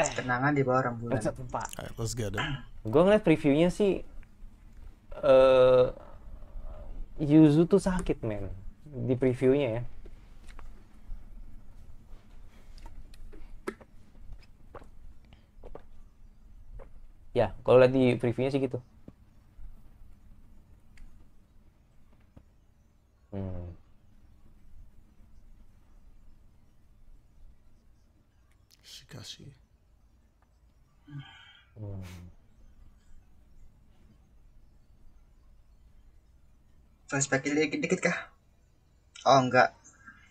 eh kenangan di bawah rembulan empat right, let's get gue ngeliat previewnya sih uh, Yuzu tuh sakit men di previewnya ya ya kalau lihat di previewnya sih gitu hmm. kasih. Hmm. flashback dikit dikit kah? Oh enggak.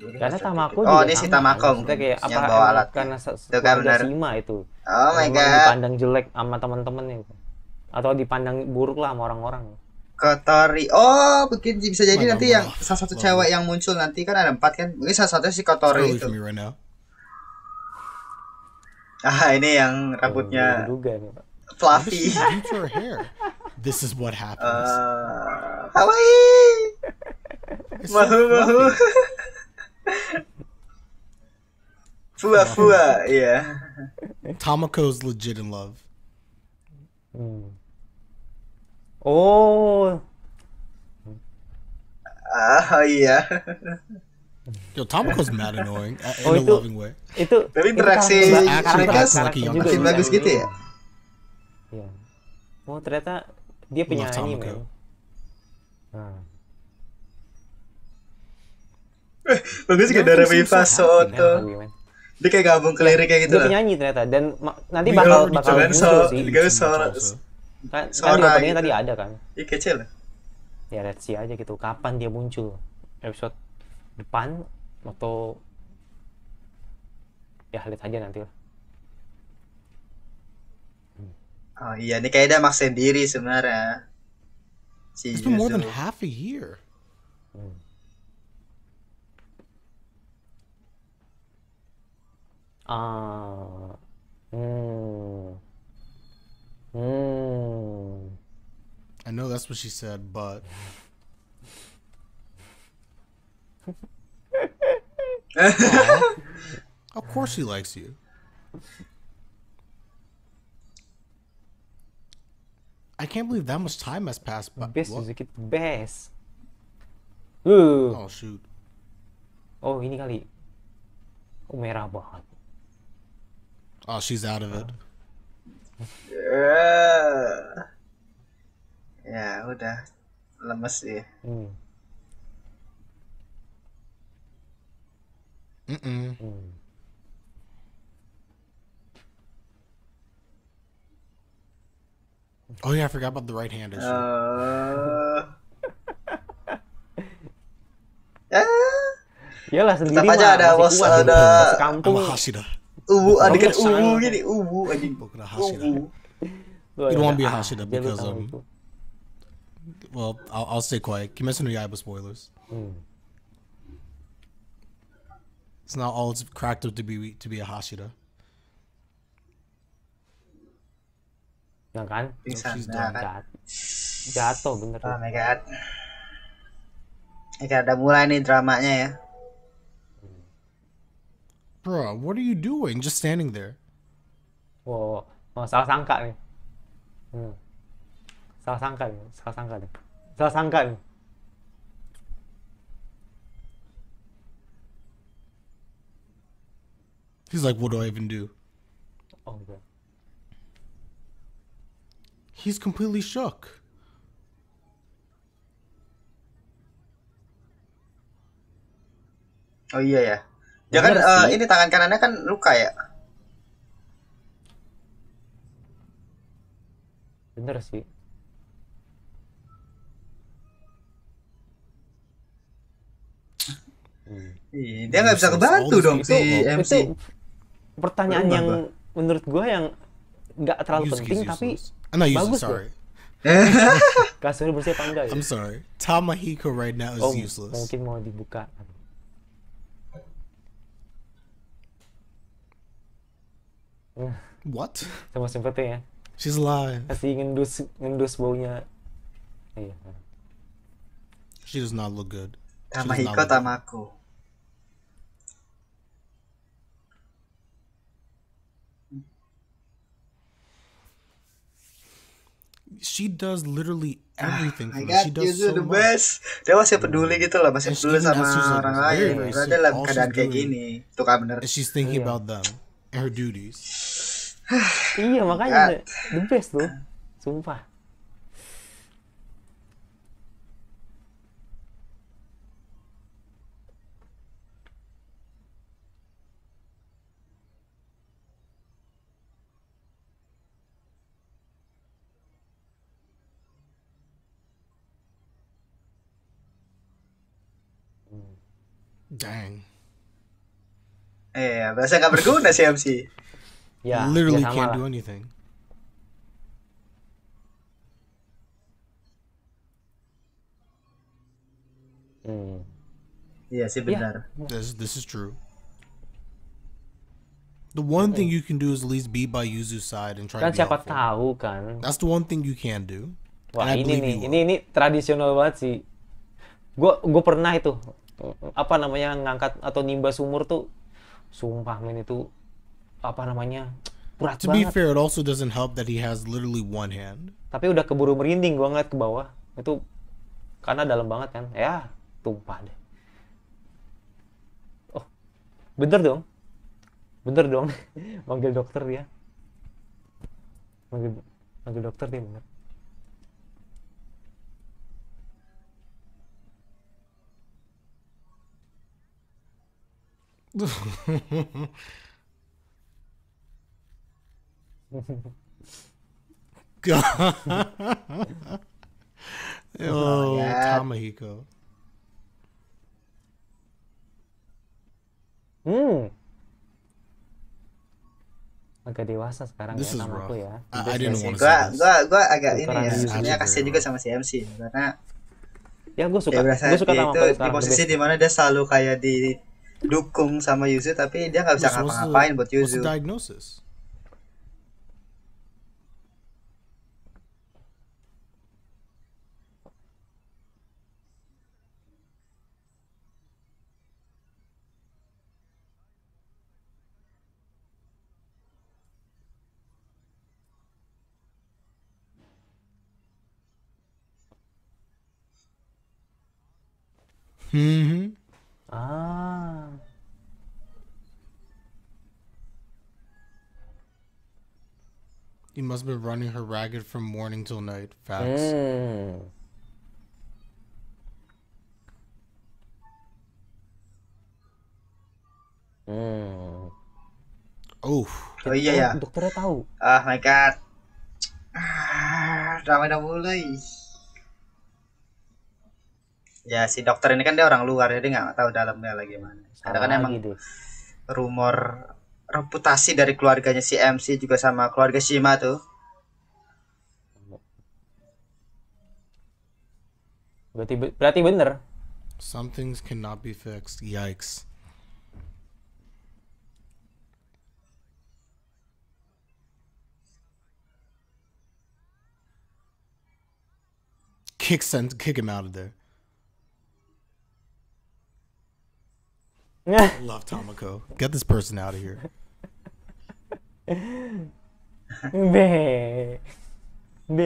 Karena tamaku oh, ini si Tamako mungkin kayak apa bawa eh, alat karena itu kan Sima itu. Oh my god. Dipandang jelek sama teman-temannya atau dipandang buruk lah sama orang-orang. Kotori. Oh, mungkin bisa jadi nanti yang salah satu cewek yang muncul nanti kan ada empat kan. Mungkin salah satu si Kotori itu. Ah, ini yang rambutnya duga iya, nih, Pak. Fluffy. This is what happens. Uh, Hawaii. Mahu mahu. Fua fua, yeah. Tamako's legit in love. Hmm. Oh. Ah, uh, iya. yeah. Yo, Tomiko's mad annoying uh, in oh, a itu, loving way. Itu Tapi interaksi mereka yang bagus gitu ya. Iya. Oh, ternyata dia penyanyi, Tomoko. Nah. Eh, bagus gak dari Viva Soto. Dia kayak gabung ke iya, lirik kayak gitu dia lah. penyanyi ternyata dan nanti iya, bakal gitu bakal kan, muncul sih. Gak suara. Kan, kan tadi ada kan. Iya kecil. Ya let's see aja gitu kapan dia muncul. Episode depan atau ya lihat aja nanti lah. Hmm. Oh iya, ini kayaknya maksain sendiri sebenarnya. Si It's been more than half a year. Hmm. Ah. Hmm. Hmm. I know that's what she said, but of course he likes you. I can't believe that much time has passed. But best best. Oh shoot. Oh ini kali. Oh merah banget. Oh she's out of it. Yeah. Ya udah lemes sih. Hmm. Mm-mm. Mm. Oh yeah, I forgot about the right hand issue. Uh... Eh? lah. sendiri Tetap aja ada was, kuat, ada kampung. Hasida. Ubu, ada kan ubu gini, ubu anjing. Bukan Hasida. It won't be ah, Hasida because um, well, I'll, I'll stay quiet. Kimetsu no Yaiba spoilers. Hmm. It's not all it's cracked up to be to be a Hashira. Ya kan? Bisa so Jatuh bener. Oh my god. Oke, ada mulai nih dramanya ya. Bro, what are you doing? Just standing there. Wow, oh, salah sangka nih. Hmm. Salah sangka nih, salah sangka nih. Salah sangka nih. He's like, what do I even do? Oh, okay. He's completely shook. Oh iya ya. Dia ya kan uh, ini tangan kanannya kan luka ya. Bener sih. Hmm. Dia nggak bisa kebantu dong itu, si MC. Itu, pertanyaan yang menurut gue yang nggak terlalu Yusuf, penting Yusuf, tapi bagus sorry. Kasurnya bersih apa enggak ya? I'm sorry. Tamahiko right now is oh, useless. Mungkin mau dibuka. What? Sama seperti ya. She's alive. Pasti ngendus ngendus baunya. Iya. She does not look good. Tamahiko Tamako. she does literally everything. Ah, she does so the best. Much. Dia masih peduli gitu lah, masih peduli sama orang lain. Karena dalam keadaan kayak gini, tuh kan bener. And she's thinking yeah. about them and her duties. iya makanya God. the best tuh, sumpah. Dang. Eh, yeah, bahasa nggak berguna sih MC. Ya, ya, Literally ya can't do anything. Hmm. Iya sih ya. benar. Yeah. This this is true. The one thing you can do is at least be by Yuzu's side and try kan to be siapa helpful. tahu kan. That's the one thing you can do. Wah, and ini nih, ini ini tradisional banget sih. Gue gue pernah itu Oh, oh. apa namanya ngangkat atau nimba sumur tuh sumpah men itu apa namanya berat to banget. be fair it also doesn't help that he has literally one hand tapi udah keburu merinding gua ngeliat ke bawah itu karena dalam banget kan ya tumpah deh oh bener dong bener dong manggil dokter dia manggil manggil dokter dia bener oh, Tamahiko. Hmm. Agak dewasa sekarang This ya aku ya. Uh, I didn't want to gua, gua, gua agak ini ya. Sebenarnya gitu. kasih juga sama si MC karena ya gue suka. Ya, gua gue suka dia itu di posisi dimana dia selalu kayak di dukung sama Yuzu tapi dia nggak bisa ngapa-ngapain buat Yuzu. diagnosis? hmm mm-hmm. Ah. He must have been running her ragged from morning till night. Facts. Mm. Hmm. Oh. Oh iya ya. Dokternya tahu. Oh my god. Ah, drama udah mulai. Ya si dokter ini kan dia orang luar jadi nggak tahu dalamnya lagi mana. Karena kan emang gitu. rumor reputasi dari keluarganya si MC juga sama keluarga Shima tuh berarti berarti bener some things cannot be fixed yikes kick send kick him out of there. Love Tomoko. Get this person out of here. B B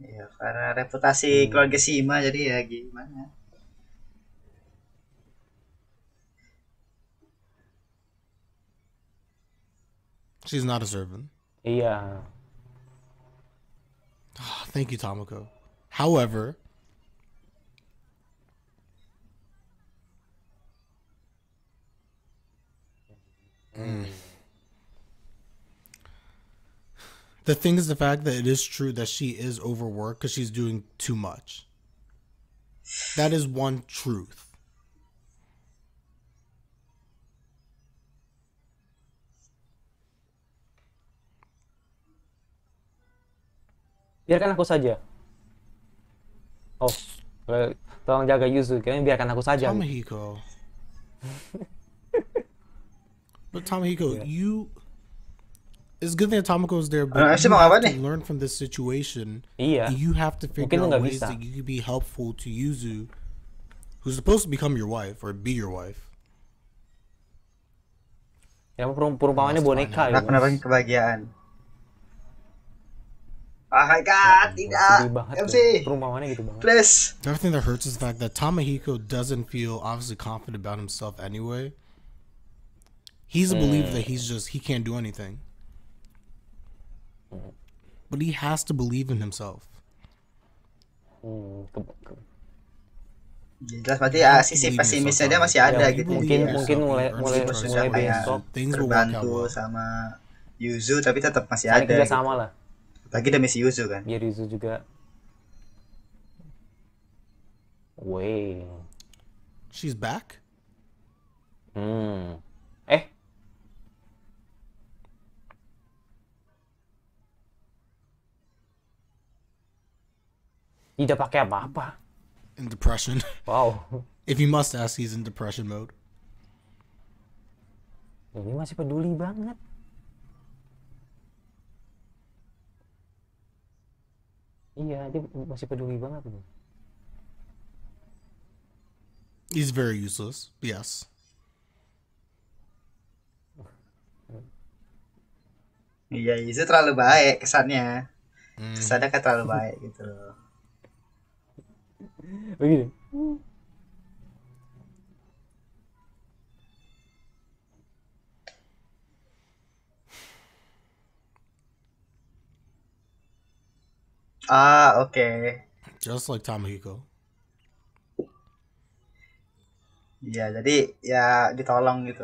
ya karena reputasi hmm. keluarga Sima jadi ya gimana She's not a servant. Yeah. Iya. Oh, thank you, Tomoko. However, Mm. The thing is the fact that it is true that she is overworked because she's doing too much. That is one truth. Biarkan aku saja. Oh, tolong jaga Yuzu. Kayaknya biarkan aku saja. Tomihiko. But Tomahiko, yeah. you. It's good that is there, but uh, you have to learn from this situation. Yeah. You have to figure out ways that you can be helpful to Yuzu, who's supposed to become your wife or be your wife. Ya, perumpamannya boneka ya. Aku nabangin kebahagiaan. Oh my god, tidak. MC. Perumpamannya gitu Please. The other thing that hurts is the fact that Tomohiko doesn't feel obviously confident about himself anyway. He's a believer mm. that he's just he can't do anything. Mm. But he has to believe in himself. Mm. Jelas berarti ya, sisi pesimisnya dia masih ada yeah, gitu. Mungkin mungkin mulai mulai mulai besok terbantu sama Yuzu tapi tetap masih Cari ada. gitu. sama lah. Lagi demi si Yuzu kan. Iya Yuzu juga. Wait. She's back? Hmm. Tidak pakai apa-apa. In depression. Wow. If you must ask, he's in depression mode. Ini masih peduli banget. Iya, dia masih peduli banget. He's very useless. Yes. Iya, itu terlalu baik kesannya. Hmm. Kesannya kan terlalu baik gitu Bak gidin. Ah, okay. Just like Tamahiko. Ya, jadi ya ditolong gitu.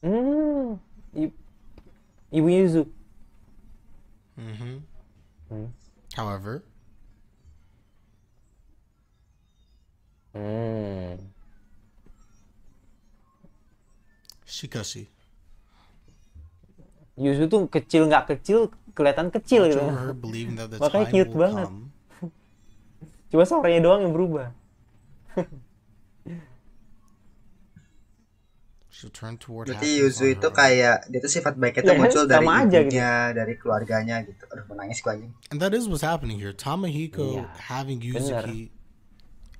Hmm. Ibu Yuzu. Mm-hmm. Hmm. However. Mm. Shikashi. Yuzu tuh kecil nggak kecil kelihatan kecil gitu. Makanya cute banget. Cuma suaranya doang yang berubah. she turn toward Berarti Yuzu itu kayak dia tuh sifat baiknya tuh yeah, muncul dari ibunya, gitu. dari keluarganya gitu. Aduh, menangis And that is what's happening here. Tamahiko yeah. having Yuzuki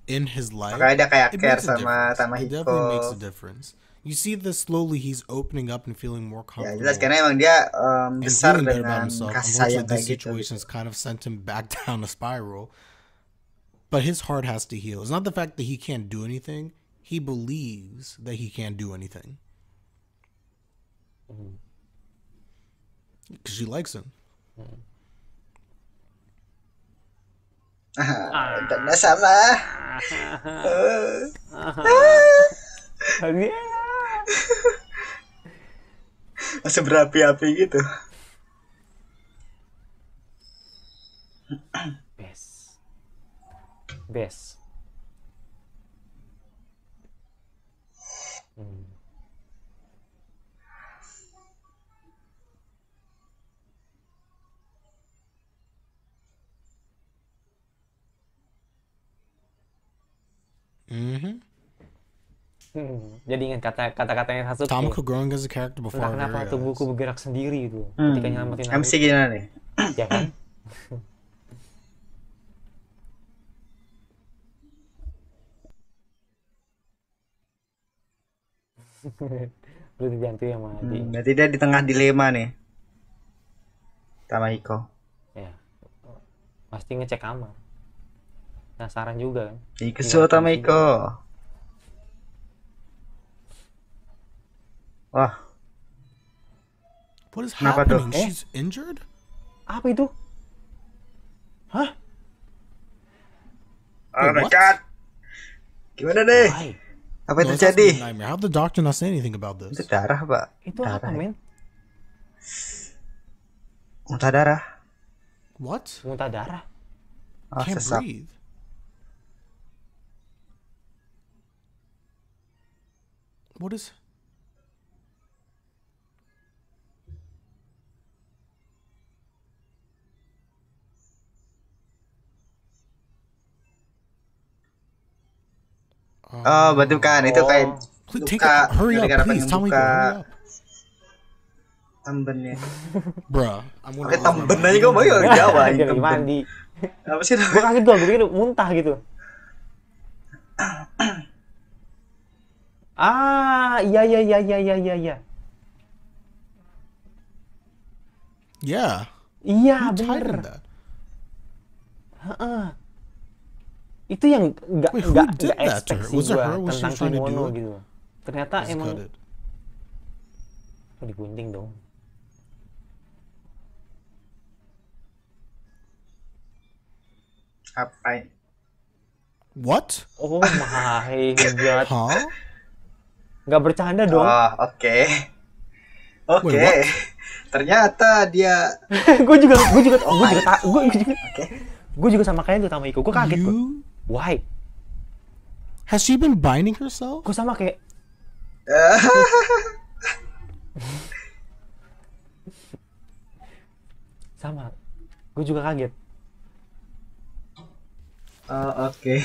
in his life. Makanya dia kayak care sama Tamahiko. It definitely makes a difference. You see that slowly he's opening up and feeling more comfortable. Yeah, jelas karena emang dia um, besar dengan kasih sayang kayak gitu. Situations kind of sent him back down a spiral. But his heart has to heal. It's not the fact that he can't do anything. he believes that he can't do anything because mm-hmm. she likes him. Karena sama. Hanya masih berapi-api gitu. Best, best. Hmm. hmm. Jadi ingat kata kata katanya satu. Tomko growing as a character before. Entah kenapa tubuhku bergerak sendiri itu hmm. ketika nyelamatin. MC gimana nih? Ya kan? berarti ganti ya sama Adi hmm, berarti dia di tengah dilema nih sama Iko ya pasti ngecek kamar. penasaran juga kan Iko sama Iko wah What is Kenapa happening? Tuh? Eh? She's eh? injured? Apa itu? Hah? Oh my god. Gimana deh? Why? Apa no, itu jadi? How the doctor not say anything about this? Itu darah, Pak. Itu darah. apa, men? Muntah darah. What? Muntah darah. Oh, Can't sesak. breathe. What is? Oh, oh Bantukan oh. itu kayak buka oh. hurry up, please, tell me hurry up. Tamben ya. Bro, Oke, tamben aja kau bayar orang Jawa ini. mandi. Apa sih? Gua kaget gua, gua pikir muntah gitu. ah, iya iya iya iya iya iya iya. Yeah. Iya, bener. Heeh itu yang nggak nggak nggak ekspektasi gue tentang kimono gitu ternyata Just emang oh, digunting dong apa what oh my god huh? nggak bercanda dong oh, oke okay. oke okay. ternyata dia gue juga gue juga oh gue juga gue juga okay. gue juga sama kalian tuh sama Iko gue kaget gue Why? Has she been binding herself? Kok sama kayak sama. Gue juga kaget. Oh, oke. Okay.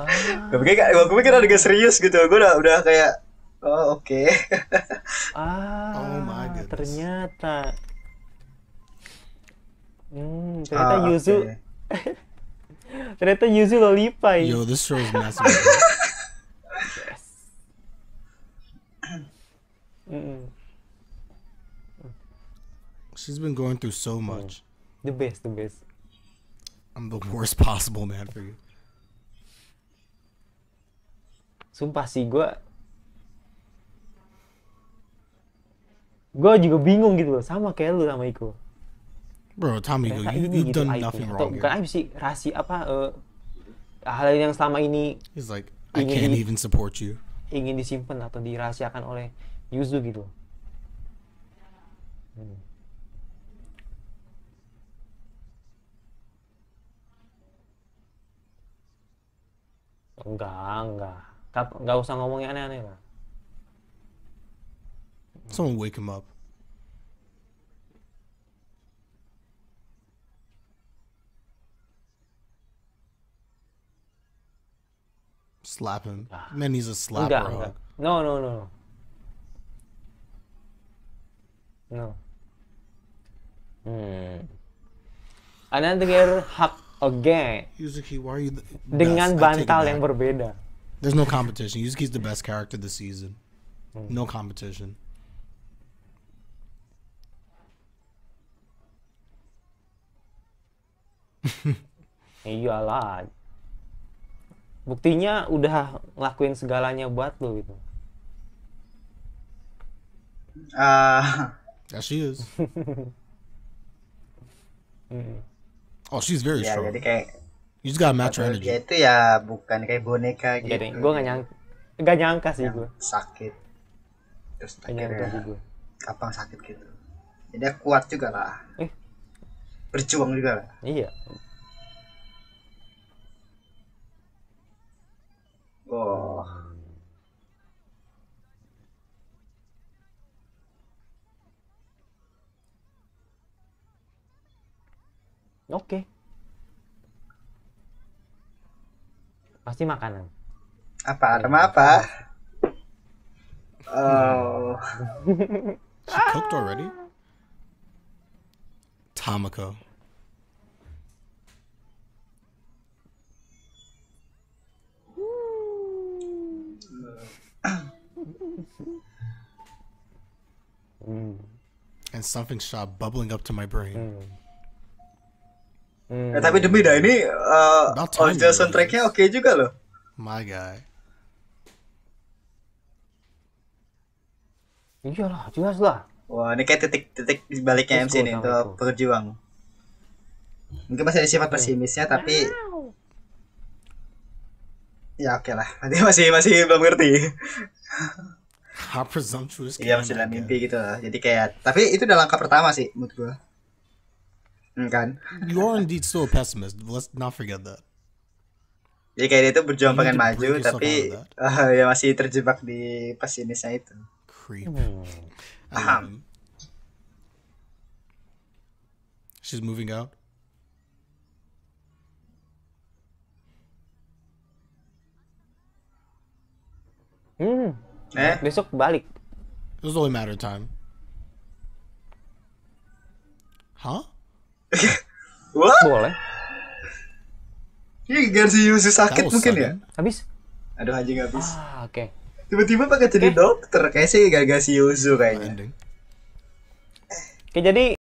Ah. gue pikir, gue pikir ada serius gitu. Gue udah, udah kayak, oh oke. Okay. ah, oh my goodness. ternyata. Hmm, ternyata ah, Yuzu. Okay. Ternyata Yuzu ya. Yo, this show is massive. yes. Mm -mm. She's been going through so mm. much. Mm. The best, the best. I'm the worst possible man for you. Sumpah sih gue Gue juga bingung gitu loh Sama kayak lu sama Iko Bro, Tommy, me, you, you've gitu, done nothing wrong. Atau, bukan aib sih, rahasia apa uh, hal yang selama ini He's like, I can't even support you. Ingin disimpan atau dirahasiakan oleh Yuzu gitu. Hmm. Enggak, enggak. Enggak usah ngomong yang aneh-aneh lah. Someone wake him up. Slap him. Ah. Man he's a slapper. Uga, Hug. No, no, no. No. Hmm. Another hug again. Yuzuki, why are you the Dengan bantal yang berbeda. There's no competition. Yuzuki's the best character this season. Hmm. No competition. you are alive. buktinya udah ngelakuin segalanya buat lo gitu ah uh, yeah, she is oh she's very ya, strong jadi kayak you just gotta match her energy ya itu ya bukan kayak boneka gitu gue gak nyangka gak nyangka sih gue sakit terus akhirnya gue. kapan sakit gitu jadi kuat juga lah eh. berjuang juga lah iya Oke. Okay. Pasti makanan. Apa? Arma apa? Oh. She cooked already? Tamako. Mm. And something shot bubbling up to my brain. Mm. Eh, mm. Eh, tapi demi dah ini uh, original soundtracknya oke okay juga loh. My guy. Iya lah jelas lah. Wah, ini kayak titik-titik baliknya MC nih untuk berjuang. Mungkin masih ada sifat okay. pesimisnya tapi ya oke okay lah. Nanti masih masih belum ngerti. How presumptuous Iya masih dalam mimpi gitu lah Jadi kayak tapi itu udah langkah pertama sih menurut gua. Hmm, kan? You are indeed still a pessimist. Let's not forget that. Jadi kayak dia tuh berjuang pengen maju tapi uh, ya masih terjebak di pesimisnya itu. Creep. Hmm. Aham. Um, she's moving out. Hmm. Eh? Nah, besok balik. It was only a matter of time. Huh? What? Boleh. Ini Garci Yusi sakit mungkin ya? sudden. ya? Habis? Aduh anjing habis. Ah, oke. Okay. Tiba-tiba pakai jadi okay. dokter, kayak sih gara-gara si Yuzu kayaknya. Oke, okay, jadi